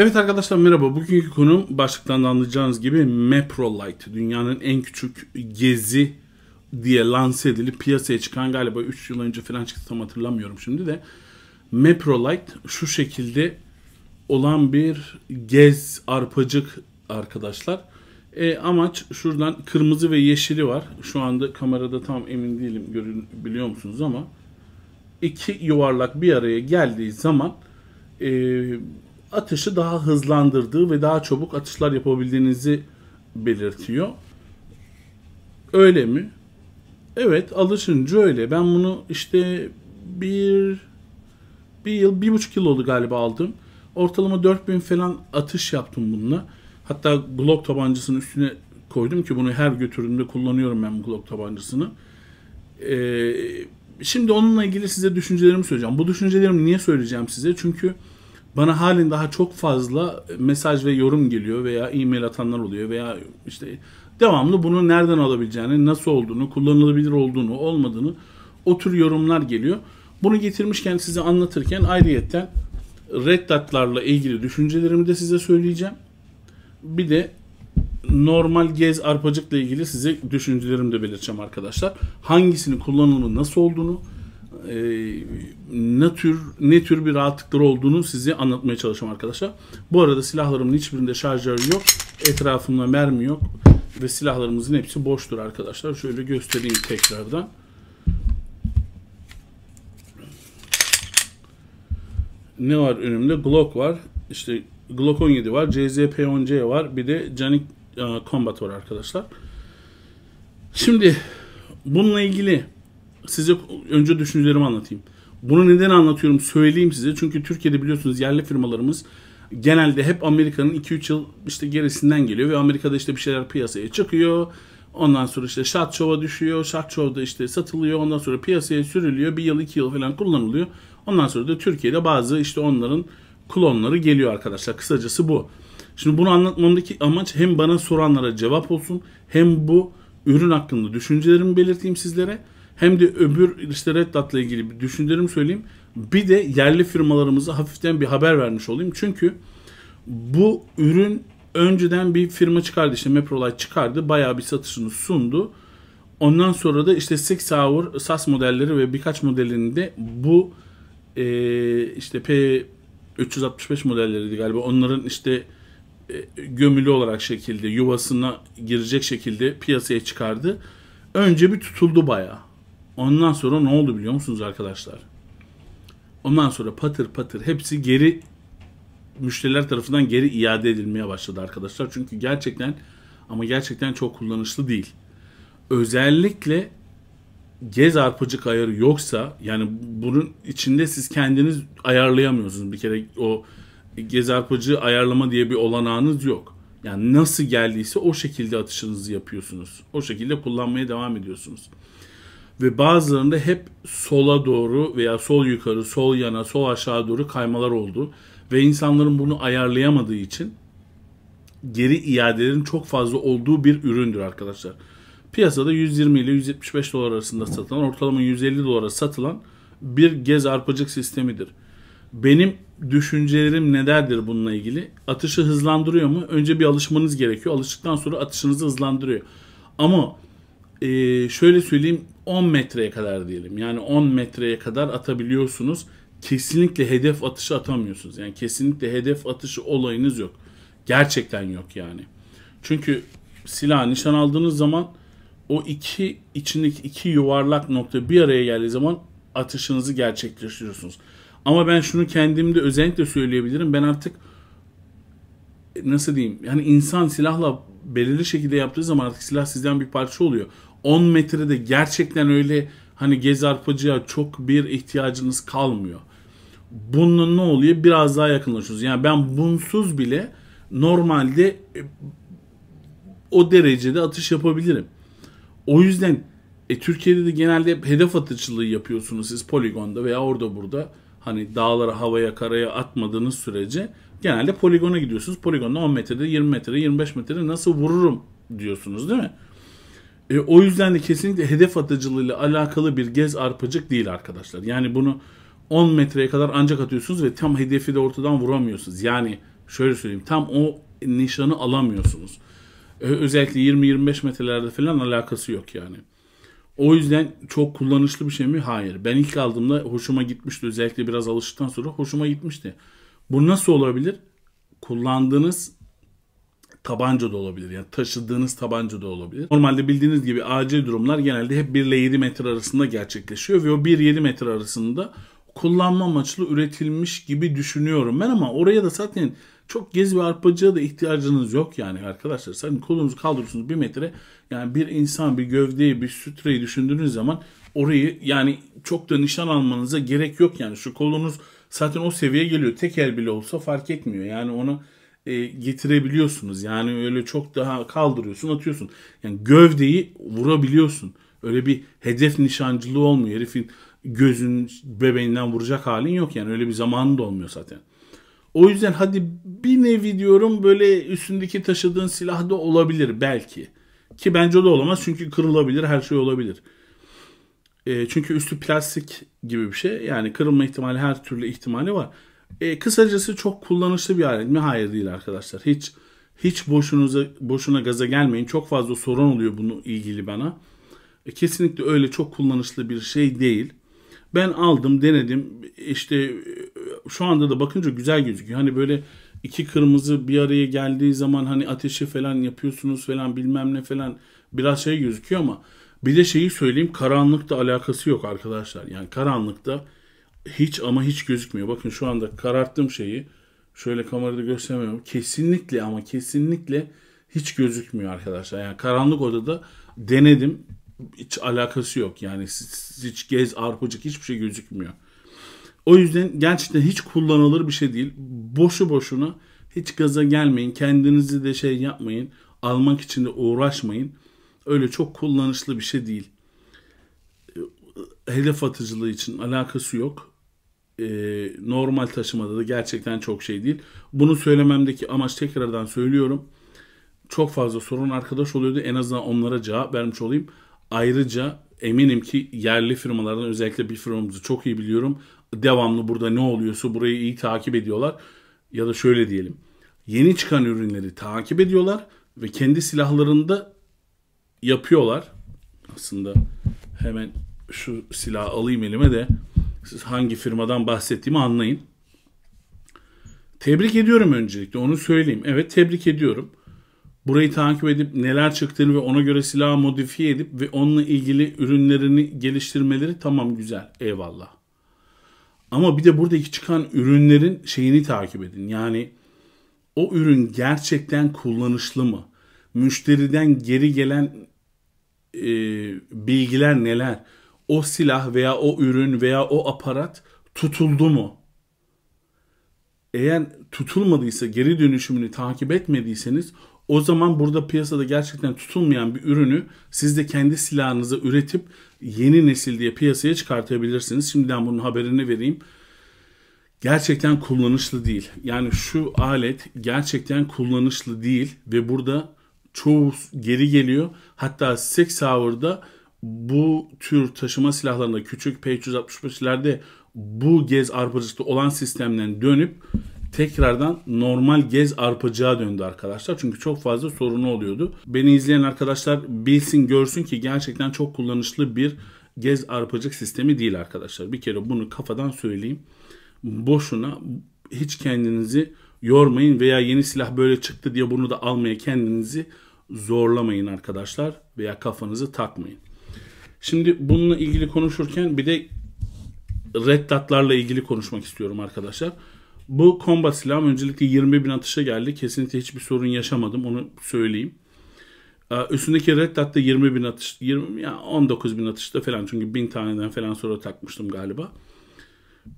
Evet arkadaşlar merhaba. Bugünkü konum başlıktan da anlayacağınız gibi Meprolite. Dünyanın en küçük gezi diye lanse edilip piyasaya çıkan galiba 3 yıl önce falan çıktı tam hatırlamıyorum şimdi de. Meprolite şu şekilde olan bir gez arpacık arkadaşlar. E, amaç şuradan kırmızı ve yeşili var. Şu anda kamerada tam emin değilim biliyor musunuz ama iki yuvarlak bir araya geldiği zaman e, atışı daha hızlandırdığı ve daha çabuk atışlar yapabildiğinizi belirtiyor. Öyle mi? Evet alışınca öyle. Ben bunu işte bir, bir yıl, bir buçuk yıl oldu galiba aldım. Ortalama 4000 falan atış yaptım bununla. Hatta Glock tabancasının üstüne koydum ki bunu her götürdüğümde kullanıyorum ben Glock tabancasını. Ee, şimdi onunla ilgili size düşüncelerimi söyleyeceğim. Bu düşüncelerimi niye söyleyeceğim size? Çünkü bana halin daha çok fazla e, mesaj ve yorum geliyor veya e-mail atanlar oluyor veya işte devamlı bunu nereden alabileceğini, nasıl olduğunu, kullanılabilir olduğunu, olmadığını o tür yorumlar geliyor. Bunu getirmişken size anlatırken ayrıyetten reddatlarla ilgili düşüncelerimi de size söyleyeceğim. Bir de normal gez arpacıkla ilgili size düşüncelerimi de belirteceğim arkadaşlar. Hangisini kullanılımı nasıl olduğunu, e, ne tür ne tür bir rahatlıkları olduğunu size anlatmaya çalışacağım arkadaşlar. Bu arada silahlarımın hiçbirinde şarjör yok. Etrafımda mermi yok. Ve silahlarımızın hepsi boştur arkadaşlar. Şöyle göstereyim tekrardan. Ne var önümde? Glock var. İşte Glock 17 var. CZP-10C var. Bir de Canik e, Combat var arkadaşlar. Şimdi bununla ilgili size önce düşüncelerimi anlatayım. Bunu neden anlatıyorum söyleyeyim size. Çünkü Türkiye'de biliyorsunuz yerli firmalarımız genelde hep Amerika'nın 2-3 yıl işte gerisinden geliyor ve Amerika'da işte bir şeyler piyasaya çıkıyor. Ondan sonra işte şart çova düşüyor. Şart da işte satılıyor. Ondan sonra piyasaya sürülüyor. Bir yıl iki yıl falan kullanılıyor. Ondan sonra da Türkiye'de bazı işte onların klonları geliyor arkadaşlar. Kısacası bu. Şimdi bunu anlatmamdaki amaç hem bana soranlara cevap olsun hem bu ürün hakkında düşüncelerimi belirteyim sizlere hem de öbür işte Red Dot'la ilgili bir düşüncelerimi söyleyeyim. Bir de yerli firmalarımıza hafiften bir haber vermiş olayım. Çünkü bu ürün önceden bir firma çıkardı işte Meprolite çıkardı. Bayağı bir satışını sundu. Ondan sonra da işte Six Hour SAS modelleri ve birkaç modelinde bu e, işte P365 modelleriydi galiba. Onların işte e, gömülü olarak şekilde yuvasına girecek şekilde piyasaya çıkardı. Önce bir tutuldu bayağı. Ondan sonra ne oldu biliyor musunuz arkadaşlar? Ondan sonra patır patır hepsi geri müşteriler tarafından geri iade edilmeye başladı arkadaşlar. Çünkü gerçekten ama gerçekten çok kullanışlı değil. Özellikle gez arpacık ayarı yoksa yani bunun içinde siz kendiniz ayarlayamıyorsunuz. Bir kere o gez arpacığı ayarlama diye bir olanağınız yok. Yani nasıl geldiyse o şekilde atışınızı yapıyorsunuz. O şekilde kullanmaya devam ediyorsunuz ve bazılarında hep sola doğru veya sol yukarı, sol yana, sol aşağı doğru kaymalar oldu. Ve insanların bunu ayarlayamadığı için geri iadelerin çok fazla olduğu bir üründür arkadaşlar. Piyasada 120 ile 175 dolar arasında satılan, ortalama 150 dolara satılan bir gez arpacık sistemidir. Benim düşüncelerim nelerdir bununla ilgili? Atışı hızlandırıyor mu? Önce bir alışmanız gerekiyor. Alıştıktan sonra atışınızı hızlandırıyor. Ama e, şöyle söyleyeyim 10 metreye kadar diyelim. Yani 10 metreye kadar atabiliyorsunuz. Kesinlikle hedef atışı atamıyorsunuz. Yani kesinlikle hedef atışı olayınız yok. Gerçekten yok yani. Çünkü silah nişan aldığınız zaman o iki içindeki iki yuvarlak nokta bir araya geldiği zaman atışınızı gerçekleştiriyorsunuz. Ama ben şunu kendimde özellikle söyleyebilirim. Ben artık nasıl diyeyim? Yani insan silahla belirli şekilde yaptığı zaman artık silah sizden bir parça oluyor. 10 metrede gerçekten öyle hani gez arpacıya çok bir ihtiyacınız kalmıyor. Bunun ne oluyor? Biraz daha yakınlaşıyorsunuz. Yani ben bunsuz bile normalde e, o derecede atış yapabilirim. O yüzden e, Türkiye'de de genelde hep hedef atıcılığı yapıyorsunuz siz poligonda veya orada burada. Hani dağlara, havaya, karaya atmadığınız sürece genelde poligona gidiyorsunuz. Poligonda 10 metrede, 20 metrede, 25 metrede nasıl vururum diyorsunuz değil mi? E, o yüzden de kesinlikle hedef atıcılığıyla alakalı bir gez arpacık değil arkadaşlar. Yani bunu 10 metreye kadar ancak atıyorsunuz ve tam hedefi de ortadan vuramıyorsunuz. Yani şöyle söyleyeyim tam o nişanı alamıyorsunuz. E, özellikle 20-25 metrelerde falan alakası yok yani. O yüzden çok kullanışlı bir şey mi? Hayır. Ben ilk aldığımda hoşuma gitmişti. Özellikle biraz alıştıktan sonra hoşuma gitmişti. Bu nasıl olabilir? Kullandığınız tabanca da olabilir. Yani taşıdığınız tabanca da olabilir. Normalde bildiğiniz gibi acil durumlar genelde hep 1 ile 7 metre arasında gerçekleşiyor ve o 1-7 metre arasında kullanma amaçlı üretilmiş gibi düşünüyorum ben ama oraya da zaten çok gez ve arpacıya da ihtiyacınız yok yani arkadaşlar. Sen kolunuzu kaldırırsınız bir metre. Yani bir insan bir gövdeyi bir sütreyi düşündüğünüz zaman orayı yani çok da nişan almanıza gerek yok yani. Şu kolunuz zaten o seviyeye geliyor. Tek el bile olsa fark etmiyor. Yani onu e, getirebiliyorsunuz. Yani öyle çok daha kaldırıyorsun atıyorsun. Yani gövdeyi vurabiliyorsun. Öyle bir hedef nişancılığı olmuyor. Herifin gözün bebeğinden vuracak halin yok yani. Öyle bir zamanı da olmuyor zaten. O yüzden hadi bir nevi diyorum böyle üstündeki taşıdığın silah da olabilir belki. Ki bence o da olamaz çünkü kırılabilir her şey olabilir. E, çünkü üstü plastik gibi bir şey. Yani kırılma ihtimali her türlü ihtimali var. E, kısacası çok kullanışlı bir alet mi? Hayır değil arkadaşlar. Hiç hiç boşunuza boşuna gaza gelmeyin. Çok fazla sorun oluyor bunu ilgili bana. E, kesinlikle öyle çok kullanışlı bir şey değil. Ben aldım, denedim. İşte e, şu anda da bakınca güzel gözüküyor. Hani böyle iki kırmızı bir araya geldiği zaman hani ateşi falan yapıyorsunuz falan bilmem ne falan biraz şey gözüküyor ama bir de şeyi söyleyeyim karanlıkta alakası yok arkadaşlar. Yani karanlıkta hiç ama hiç gözükmüyor. Bakın şu anda kararttığım şeyi şöyle kamerada göstermiyorum. Kesinlikle ama kesinlikle hiç gözükmüyor arkadaşlar. Yani karanlık odada denedim. Hiç alakası yok. Yani hiç gez arpacık hiçbir şey gözükmüyor. O yüzden gerçekten hiç kullanılır bir şey değil. Boşu boşuna hiç gaza gelmeyin. Kendinizi de şey yapmayın. Almak için de uğraşmayın. Öyle çok kullanışlı bir şey değil. Ee, hedef atıcılığı için alakası yok e, normal taşımada da gerçekten çok şey değil. Bunu söylememdeki amaç tekrardan söylüyorum. Çok fazla sorun arkadaş oluyordu. En azından onlara cevap vermiş olayım. Ayrıca eminim ki yerli firmalardan özellikle bir firmamızı çok iyi biliyorum. Devamlı burada ne oluyorsa burayı iyi takip ediyorlar. Ya da şöyle diyelim. Yeni çıkan ürünleri takip ediyorlar ve kendi silahlarında yapıyorlar. Aslında hemen şu silahı alayım elime de siz hangi firmadan bahsettiğimi anlayın. Tebrik ediyorum öncelikle onu söyleyeyim. Evet tebrik ediyorum. Burayı takip edip neler çıktığını ve ona göre silahı modifiye edip ve onunla ilgili ürünlerini geliştirmeleri tamam güzel eyvallah. Ama bir de buradaki çıkan ürünlerin şeyini takip edin. Yani o ürün gerçekten kullanışlı mı? Müşteriden geri gelen e, bilgiler neler? o silah veya o ürün veya o aparat tutuldu mu? Eğer tutulmadıysa, geri dönüşümünü takip etmediyseniz o zaman burada piyasada gerçekten tutulmayan bir ürünü siz de kendi silahınızı üretip yeni nesil diye piyasaya çıkartabilirsiniz. Şimdiden bunun haberini vereyim. Gerçekten kullanışlı değil. Yani şu alet gerçekten kullanışlı değil ve burada çoğu geri geliyor. Hatta Sex Hour'da bu tür taşıma silahlarında küçük P-365'lerde bu gez arpacıklı olan sistemden dönüp tekrardan normal gez arpacığa döndü arkadaşlar. Çünkü çok fazla sorunu oluyordu. Beni izleyen arkadaşlar bilsin görsün ki gerçekten çok kullanışlı bir gez arpacık sistemi değil arkadaşlar. Bir kere bunu kafadan söyleyeyim. Boşuna hiç kendinizi yormayın veya yeni silah böyle çıktı diye bunu da almaya kendinizi zorlamayın arkadaşlar veya kafanızı takmayın. Şimdi bununla ilgili konuşurken bir de reddatlarla ilgili konuşmak istiyorum arkadaşlar. Bu combat silahım öncelikle 20 bin atışa geldi. Kesinlikle hiçbir sorun yaşamadım onu söyleyeyim. Ee, üstündeki Red da 20 bin atış, 20, ya yani 19 bin atışta falan çünkü bin taneden falan sonra takmıştım galiba.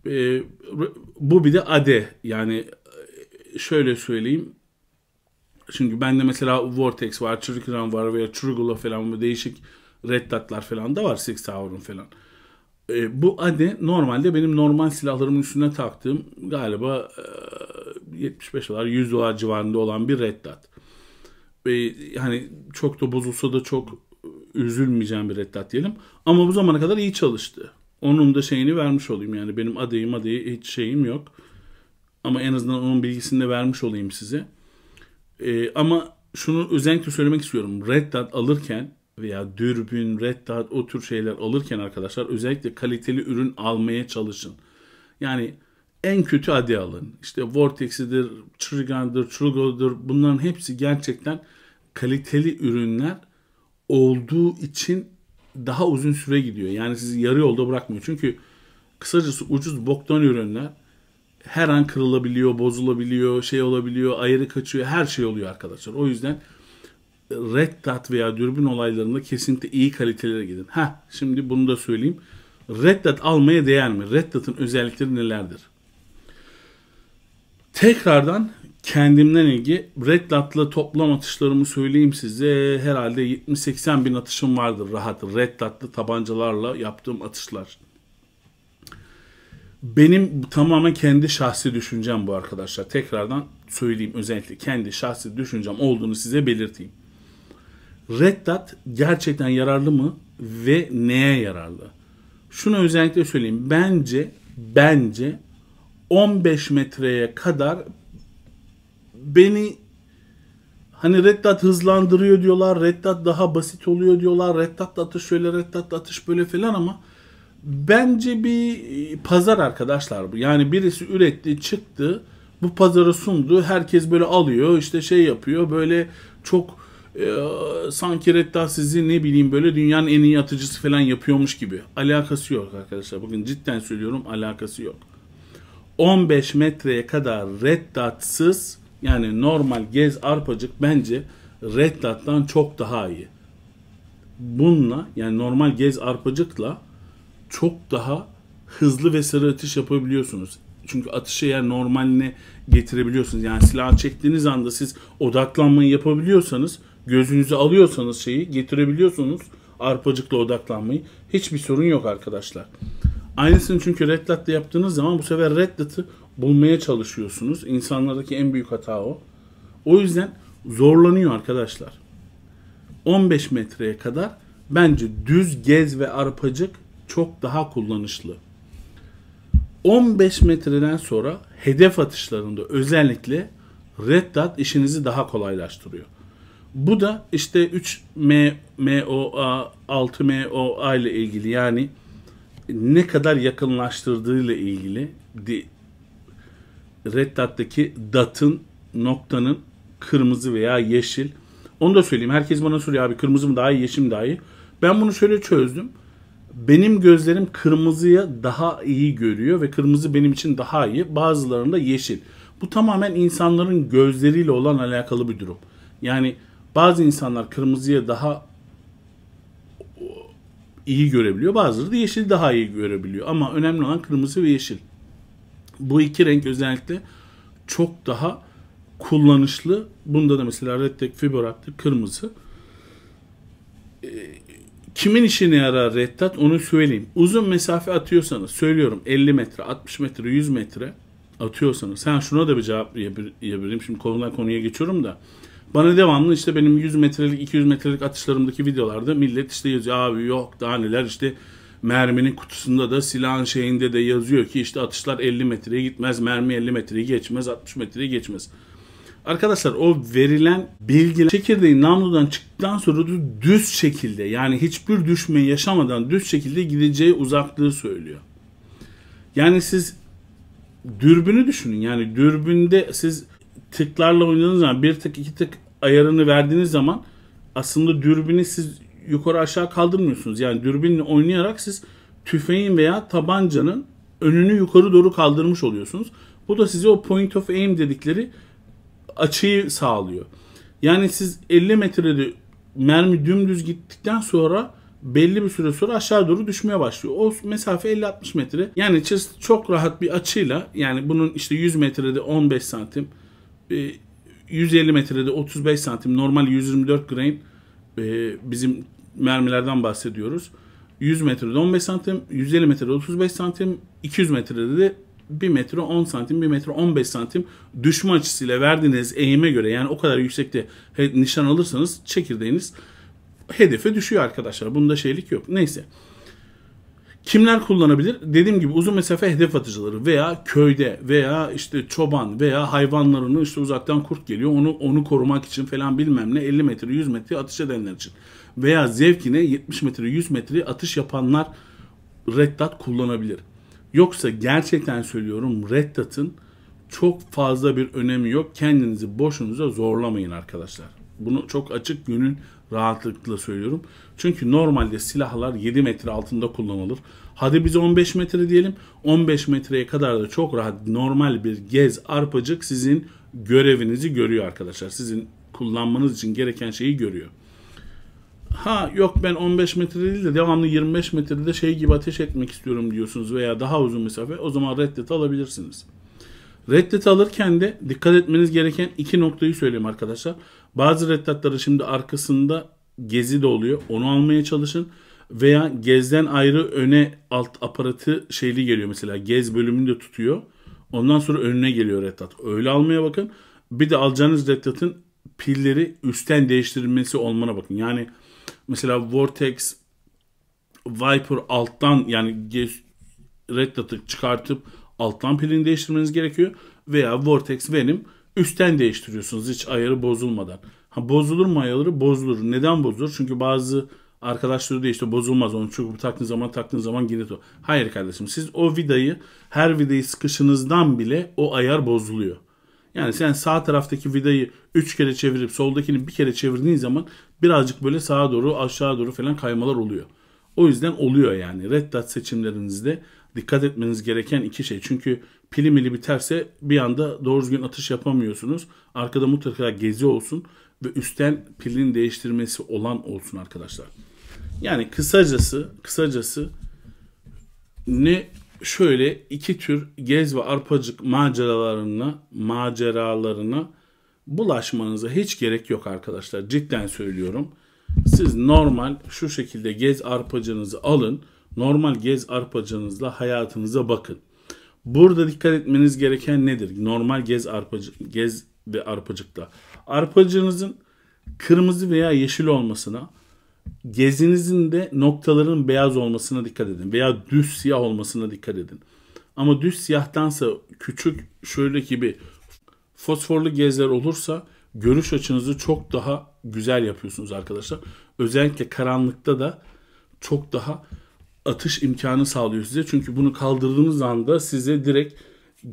Ee, bu bir de ade yani e, şöyle söyleyeyim. Çünkü bende mesela Vortex var, Trigon var veya Trugula falan bu değişik Red Dot'lar falan da var Six Hour'un falan. E, bu ade normalde benim normal silahlarımın üstüne taktığım galiba e, 75 dolar 100 dolar civarında olan bir Red Dot. E, yani çok da bozulsa da çok üzülmeyeceğim bir Red Dot diyelim. Ama bu zamana kadar iyi çalıştı. Onun da şeyini vermiş olayım yani benim adayım adayı hiç şeyim yok. Ama en azından onun bilgisini de vermiş olayım size. E, ama şunu özellikle söylemek istiyorum. Red Dot alırken veya dürbün, red reddat o tür şeyler alırken arkadaşlar özellikle kaliteli ürün almaya çalışın. Yani en kötü hadi alın. İşte Vortex'idir, Trigon'dır, Trugo'dur bunların hepsi gerçekten kaliteli ürünler olduğu için daha uzun süre gidiyor. Yani sizi yarı yolda bırakmıyor. Çünkü kısacası ucuz boktan ürünler her an kırılabiliyor, bozulabiliyor, şey olabiliyor, ayarı kaçıyor, her şey oluyor arkadaşlar. O yüzden Red Dot veya dürbün olaylarında kesinlikle iyi kalitelere gidin. Ha, şimdi bunu da söyleyeyim. Red Dot almaya değer mi? Red Dot'un özellikleri nelerdir? Tekrardan kendimden ilgi Red Dot'la toplam atışlarımı söyleyeyim size. Herhalde 70-80 bin atışım vardır rahat. Red Dot'lı tabancalarla yaptığım atışlar. Benim tamamen kendi şahsi düşüncem bu arkadaşlar. Tekrardan söyleyeyim özellikle kendi şahsi düşüncem olduğunu size belirteyim. Red Dot gerçekten yararlı mı ve neye yararlı? Şunu özellikle söyleyeyim. Bence bence 15 metreye kadar beni hani Red Dot hızlandırıyor diyorlar. Red Dot daha basit oluyor diyorlar. Red Dot atış şöyle, Red Dot atış böyle falan ama bence bir e, pazar arkadaşlar bu. Yani birisi üretti, çıktı, bu pazarı sundu. Herkes böyle alıyor, işte şey yapıyor. Böyle çok e, sanki Redda sizi ne bileyim böyle dünyanın en iyi atıcısı falan yapıyormuş gibi. Alakası yok arkadaşlar. bugün cidden söylüyorum alakası yok. 15 metreye kadar reddatsız yani normal gez arpacık bence reddattan çok daha iyi. Bununla yani normal gez arpacıkla çok daha hızlı ve sarı atış yapabiliyorsunuz. Çünkü atışı yer normaline getirebiliyorsunuz. Yani silah çektiğiniz anda siz odaklanmayı yapabiliyorsanız gözünüzü alıyorsanız şeyi getirebiliyorsunuz arpacıkla odaklanmayı. Hiçbir sorun yok arkadaşlar. Aynısını çünkü red dot'la yaptığınız zaman bu sefer red dot'ı bulmaya çalışıyorsunuz. İnsanlardaki en büyük hata o. O yüzden zorlanıyor arkadaşlar. 15 metreye kadar bence düz gez ve arpacık çok daha kullanışlı. 15 metreden sonra hedef atışlarında özellikle red dot işinizi daha kolaylaştırıyor. Bu da işte 3M, MOA, 6MOA ile ilgili yani ne kadar yakınlaştırdığıyla ilgili red dot'taki datın, noktanın kırmızı veya yeşil. Onu da söyleyeyim. Herkes bana soruyor abi kırmızı mı daha iyi, yeşil mi daha iyi? Ben bunu şöyle çözdüm. Benim gözlerim kırmızıya daha iyi görüyor ve kırmızı benim için daha iyi. Bazılarında yeşil. Bu tamamen insanların gözleriyle olan alakalı bir durum. Yani bazı insanlar kırmızıya daha iyi görebiliyor. Bazıları da yeşil daha iyi görebiliyor. Ama önemli olan kırmızı ve yeşil. Bu iki renk özellikle çok daha kullanışlı. Bunda da mesela Red Tech Fiborak'tır kırmızı. E, kimin işine yarar reddat onu söyleyeyim. Uzun mesafe atıyorsanız söylüyorum 50 metre, 60 metre, 100 metre atıyorsanız. Sen şuna da bir cevap yapabilirim. Şimdi konudan konuya geçiyorum da. Bana devamlı işte benim 100 metrelik 200 metrelik atışlarımdaki videolarda millet işte yazıyor abi yok daha neler işte merminin kutusunda da silahın şeyinde de yazıyor ki işte atışlar 50 metreye gitmez mermi 50 metreyi geçmez 60 metreyi geçmez. Arkadaşlar o verilen bilgi çekirdeği namludan çıktıktan sonra düz şekilde yani hiçbir düşme yaşamadan düz şekilde gideceği uzaklığı söylüyor. Yani siz dürbünü düşünün yani dürbünde siz tıklarla oynadığınız zaman bir tık iki tık ayarını verdiğiniz zaman aslında dürbünü siz yukarı aşağı kaldırmıyorsunuz. Yani dürbünle oynayarak siz tüfeğin veya tabancanın önünü yukarı doğru kaldırmış oluyorsunuz. Bu da size o point of aim dedikleri açıyı sağlıyor. Yani siz 50 metrede mermi dümdüz gittikten sonra belli bir süre sonra aşağı doğru düşmeye başlıyor. O mesafe 50-60 metre. Yani çok rahat bir açıyla yani bunun işte 100 metrede 15 santim, 150 e, metrede 35 santim normal 124 grain e, bizim mermilerden bahsediyoruz. 100 metrede 15 santim, 150 metrede 35 santim, 200 metrede de 1 metre 10 santim, 1 metre 15 santim düşme açısıyla verdiğiniz eğime göre yani o kadar yüksekte nişan alırsanız çekirdeğiniz hedefe düşüyor arkadaşlar. Bunda şeylik yok. Neyse. Kimler kullanabilir? Dediğim gibi uzun mesafe hedef atıcıları veya köyde veya işte çoban veya hayvanlarını işte uzaktan kurt geliyor onu onu korumak için falan bilmem ne 50 metre 100 metre atış edenler için. Veya zevkine 70 metre 100 metre atış yapanlar reddat kullanabilir. Yoksa gerçekten söylüyorum reddatın çok fazla bir önemi yok. Kendinizi boşunuza zorlamayın arkadaşlar. Bunu çok açık gönül Rahatlıkla söylüyorum. Çünkü normalde silahlar 7 metre altında kullanılır. Hadi biz 15 metre diyelim. 15 metreye kadar da çok rahat normal bir gez arpacık sizin görevinizi görüyor arkadaşlar. Sizin kullanmanız için gereken şeyi görüyor. Ha yok ben 15 metre değil de devamlı 25 metrede şey gibi ateş etmek istiyorum diyorsunuz veya daha uzun mesafe o zaman reddet alabilirsiniz. Reddet alırken de dikkat etmeniz gereken iki noktayı söyleyeyim arkadaşlar. Bazı reddatları şimdi arkasında gezi de oluyor. Onu almaya çalışın. Veya gezden ayrı öne alt aparatı şeyli geliyor mesela. Gez bölümünü de tutuyor. Ondan sonra önüne geliyor reddat. Öyle almaya bakın. Bir de alacağınız reddatın pilleri üstten değiştirilmesi olmana bakın. Yani mesela Vortex Viper alttan yani Red Dot'ı çıkartıp alttan pilini değiştirmeniz gerekiyor. Veya Vortex Venom üstten değiştiriyorsunuz hiç ayarı bozulmadan. Ha, bozulur mu ayarı? Bozulur. Neden bozulur? Çünkü bazı arkadaşları diyor işte bozulmaz onu çünkü taktığın zaman taktığın zaman girit o. Hayır kardeşim siz o vidayı her vidayı sıkışınızdan bile o ayar bozuluyor. Yani sen sağ taraftaki vidayı 3 kere çevirip soldakini bir kere çevirdiğin zaman birazcık böyle sağa doğru aşağı doğru falan kaymalar oluyor. O yüzden oluyor yani. Red Dot seçimlerinizde dikkat etmeniz gereken iki şey. Çünkü pili mili biterse bir anda doğru düzgün atış yapamıyorsunuz. Arkada mutlaka gezi olsun ve üstten pilin değiştirmesi olan olsun arkadaşlar. Yani kısacası kısacası ne şöyle iki tür gez ve arpacık maceralarına maceralarına bulaşmanıza hiç gerek yok arkadaşlar. Cidden söylüyorum. Siz normal şu şekilde gez arpacınızı alın. Normal gez arpacınızla hayatınıza bakın. Burada dikkat etmeniz gereken nedir? Normal gez arpacı, gez ve arpacıkta. Arpacınızın kırmızı veya yeşil olmasına, gezinizin de noktaların beyaz olmasına dikkat edin veya düz siyah olmasına dikkat edin. Ama düz siyahtansa küçük şöyle ki bir fosforlu gezler olursa görüş açınızı çok daha güzel yapıyorsunuz arkadaşlar. Özellikle karanlıkta da çok daha atış imkanı sağlıyor size. Çünkü bunu kaldırdığınız anda size direkt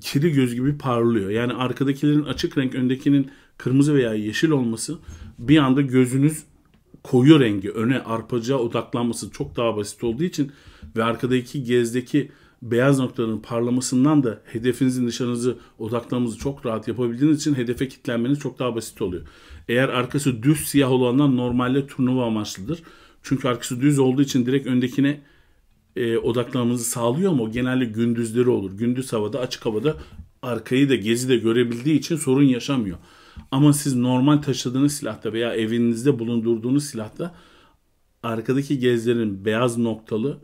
kiri göz gibi parlıyor. Yani arkadakilerin açık renk, öndekinin kırmızı veya yeşil olması bir anda gözünüz koyu rengi öne arpacığa odaklanması çok daha basit olduğu için ve arkadaki gezdeki beyaz noktaların parlamasından da hedefinizin nişanınızı odaklanmanızı çok rahat yapabildiğiniz için hedefe kilitlenmeniz çok daha basit oluyor. Eğer arkası düz siyah olanlar normalde turnuva amaçlıdır. Çünkü arkası düz olduğu için direkt öndekine e, odaklanmamızı sağlıyor ama genelde gündüzleri olur. Gündüz havada, açık havada arkayı da gezi de görebildiği için sorun yaşamıyor. Ama siz normal taşıdığınız silahta veya evinizde bulundurduğunuz silahta arkadaki gezlerin beyaz noktalı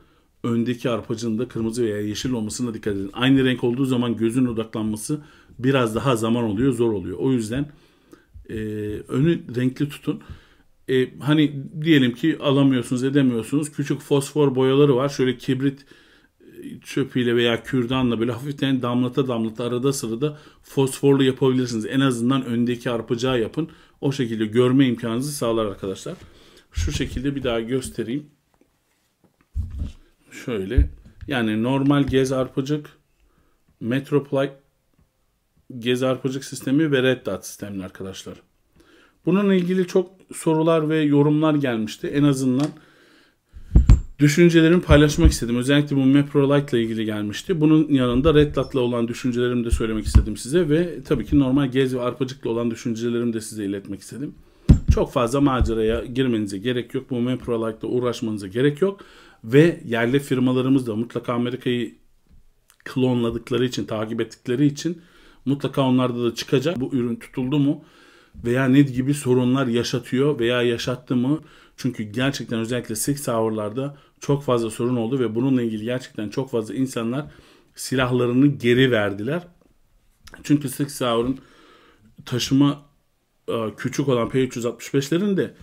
öndeki arpacının da kırmızı veya yeşil olmasına dikkat edin. Aynı renk olduğu zaman gözün odaklanması biraz daha zaman oluyor, zor oluyor. O yüzden e, önü renkli tutun e, hani diyelim ki alamıyorsunuz edemiyorsunuz. Küçük fosfor boyaları var. Şöyle kibrit e, çöpüyle veya kürdanla böyle hafiften damlata damlata arada sırada fosforlu yapabilirsiniz. En azından öndeki arpacağı yapın. O şekilde görme imkanınızı sağlar arkadaşlar. Şu şekilde bir daha göstereyim. Şöyle yani normal gez arpacık, metroply gez arpacık sistemi ve red dot sistemi arkadaşlar. Bununla ilgili çok sorular ve yorumlar gelmişti. En azından düşüncelerimi paylaşmak istedim. Özellikle bu Mapro Lite ile ilgili gelmişti. Bunun yanında Red Dot'la olan düşüncelerimi de söylemek istedim size ve tabii ki normal Gez ve Arpacık'la olan düşüncelerimi de size iletmek istedim. Çok fazla maceraya girmenize gerek yok. Bu Mapro Lite'la uğraşmanıza gerek yok. Ve yerli firmalarımız da mutlaka Amerika'yı klonladıkları için, takip ettikleri için mutlaka onlarda da çıkacak. Bu ürün tutuldu mu? veya ne gibi sorunlar yaşatıyor veya yaşattı mı? Çünkü gerçekten özellikle 6 hour'larda çok fazla sorun oldu ve bununla ilgili gerçekten çok fazla insanlar silahlarını geri verdiler. Çünkü 6 hour'un taşıma e, küçük olan P365'lerin de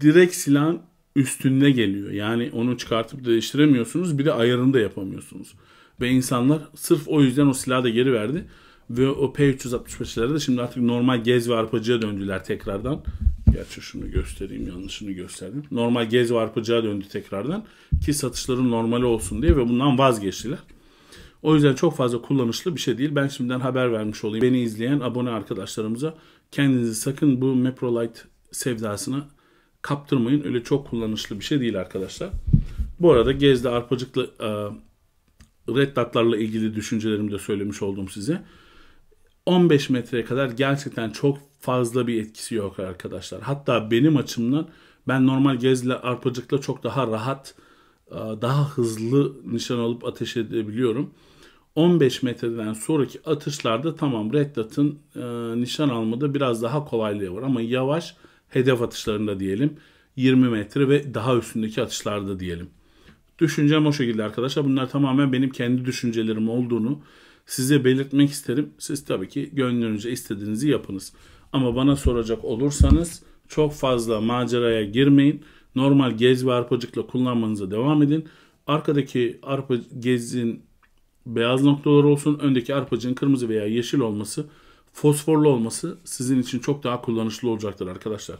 direkt silahın üstünde geliyor. Yani onu çıkartıp değiştiremiyorsunuz. Bir de ayarını da yapamıyorsunuz. Ve insanlar sırf o yüzden o silahı da geri verdi. Ve o P365'lere de şimdi artık normal gez ve arpacıya döndüler tekrardan. Gerçi şunu göstereyim yanlışını gösterdim. Normal gez ve arpacıya döndü tekrardan. Ki satışların normal olsun diye ve bundan vazgeçtiler. O yüzden çok fazla kullanışlı bir şey değil. Ben şimdiden haber vermiş olayım. Beni izleyen abone arkadaşlarımıza kendinizi sakın bu Meprolite sevdasına kaptırmayın. Öyle çok kullanışlı bir şey değil arkadaşlar. Bu arada Gez'de arpacıklı e, red ilgili düşüncelerimi de söylemiş oldum size. 15 metreye kadar gerçekten çok fazla bir etkisi yok arkadaşlar. Hatta benim açımdan ben normal gezle arpacıkla çok daha rahat, e, daha hızlı nişan alıp ateş edebiliyorum. 15 metreden sonraki atışlarda tamam Red Dot'ın e, nişan almada biraz daha kolaylığı var ama yavaş hedef atışlarında diyelim 20 metre ve daha üstündeki atışlarda diyelim. Düşüncem o şekilde arkadaşlar. Bunlar tamamen benim kendi düşüncelerim olduğunu size belirtmek isterim. Siz tabii ki gönlünüzce istediğinizi yapınız. Ama bana soracak olursanız çok fazla maceraya girmeyin. Normal gez ve arpacıkla kullanmanıza devam edin. Arkadaki arpa gezin beyaz noktalar olsun. Öndeki arpacığın kırmızı veya yeşil olması, fosforlu olması sizin için çok daha kullanışlı olacaktır arkadaşlar.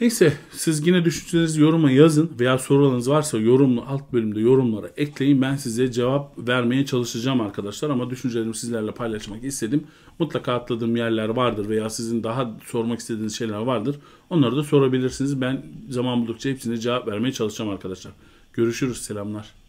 Neyse siz yine düşüncelerinizi yoruma yazın veya sorularınız varsa yorumlu alt bölümde yorumlara ekleyin. Ben size cevap vermeye çalışacağım arkadaşlar ama düşüncelerimi sizlerle paylaşmak istedim. Mutlaka atladığım yerler vardır veya sizin daha sormak istediğiniz şeyler vardır. Onları da sorabilirsiniz. Ben zaman buldukça hepsine cevap vermeye çalışacağım arkadaşlar. Görüşürüz. Selamlar.